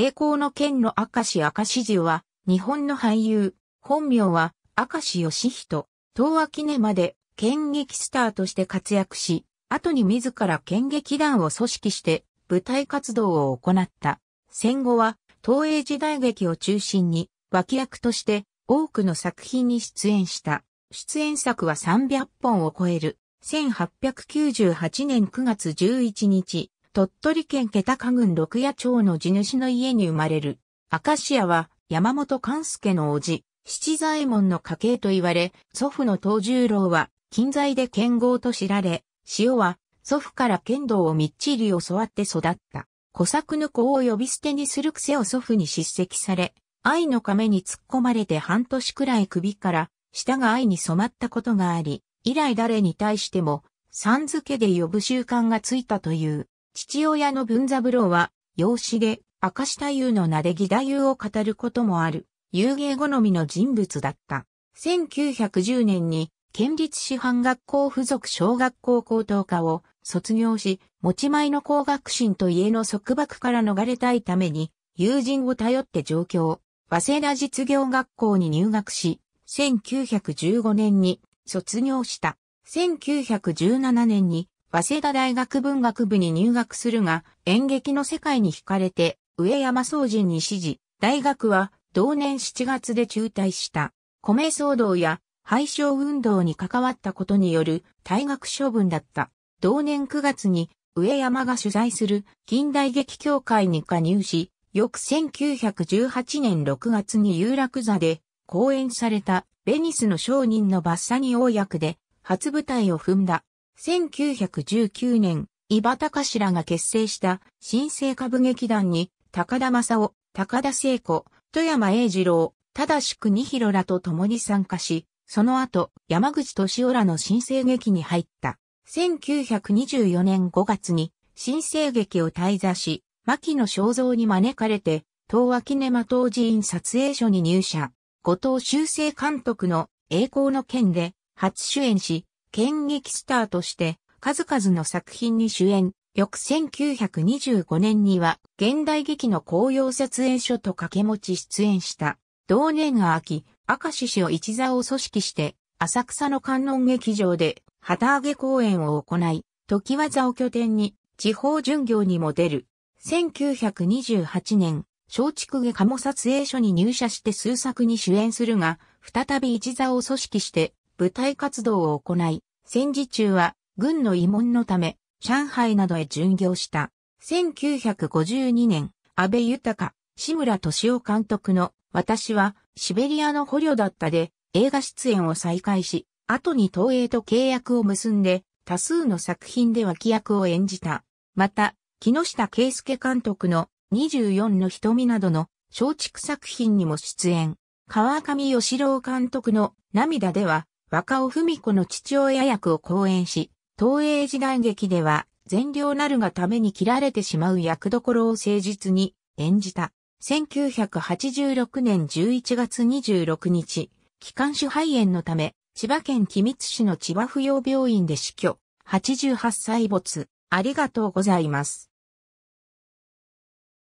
栄光の剣の明石明石樹は、日本の俳優、本名は明石義人、東亜秋念まで剣劇スターとして活躍し、後に自ら剣劇団を組織して舞台活動を行った。戦後は東映時代劇を中心に脇役として多くの作品に出演した。出演作は300本を超える。1898年9月11日、鳥取県気高郡六夜町の地主の家に生まれる。アカシアは山本勘助の叔父、七左衛門の家系と言われ、祖父の東十郎は近在で剣豪と知られ、塩は祖父から剣道をみっちり教わって育った。小作の子を呼び捨てにする癖を祖父に叱責され、愛の亀に突っ込まれて半年くらい首から舌が愛に染まったことがあり、以来誰に対しても、さん付けで呼ぶ習慣がついたという。父親の文三郎は、養子で、明石太夫の名で義太夫を語ることもある、遊芸好みの人物だった。1910年に、県立師範学校附属小学校高等科を卒業し、持ち前の工学心と家の束縛から逃れたいために、友人を頼って上京、早稲田実業学校に入学し、1915年に卒業した。1917年に早稲田大学文学部に入学するが、演劇の世界に惹かれて、上山総人に支持、大学は同年7月で中退した。米騒動や廃消運動に関わったことによる退学処分だった。同年9月に上山が取材する近代劇協会に加入し、翌1918年6月に有楽座で公演されたベニスの商人のバッサニ王役で初舞台を踏んだ。1919年、井端頭が結成した新生歌舞劇団に、高田正夫、高田聖子、富山栄二郎、正しく二広らと共に参加し、その後、山口敏夫らの新生劇に入った。1924年5月に、新生劇を滞在し、牧野正造に招かれて、東和キネマ東寺院撮影所に入社。後藤修正監督の栄光の件で初主演し、剣劇スターとして数々の作品に主演、翌1925年には現代劇の紅葉撮影所と掛け持ち出演した。同年秋、明石市を一座を組織して、浅草の観音劇場で旗揚げ公演を行い、時技を拠点に地方巡業にも出る。1928年、松竹下鴨撮影所に入社して数作に主演するが、再び一座を組織して舞台活動を行い、戦時中は軍の慰問のため上海などへ巡業した。1952年、安倍豊、志村敏夫監督の私はシベリアの捕虜だったで映画出演を再開し、後に東映と契約を結んで多数の作品で脇役を演じた。また、木下圭介監督の24の瞳などの松竹作品にも出演。川上義郎監督の涙では若尾文子の父親役を講演し、東映時代劇では善良なるがために切られてしまう役どころを誠実に演じた。1986年11月26日、気管支肺炎のため、千葉県君津市の千葉扶養病院で死去、88歳没、ありがとうございます。